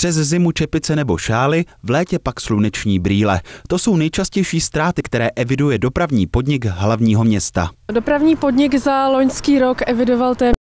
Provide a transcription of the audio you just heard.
Přes zimu čepice nebo šály, v létě pak sluneční brýle. To jsou nejčastější ztráty, které eviduje dopravní podnik hlavního města. Dopravní podnik za loňský rok evidoval téměř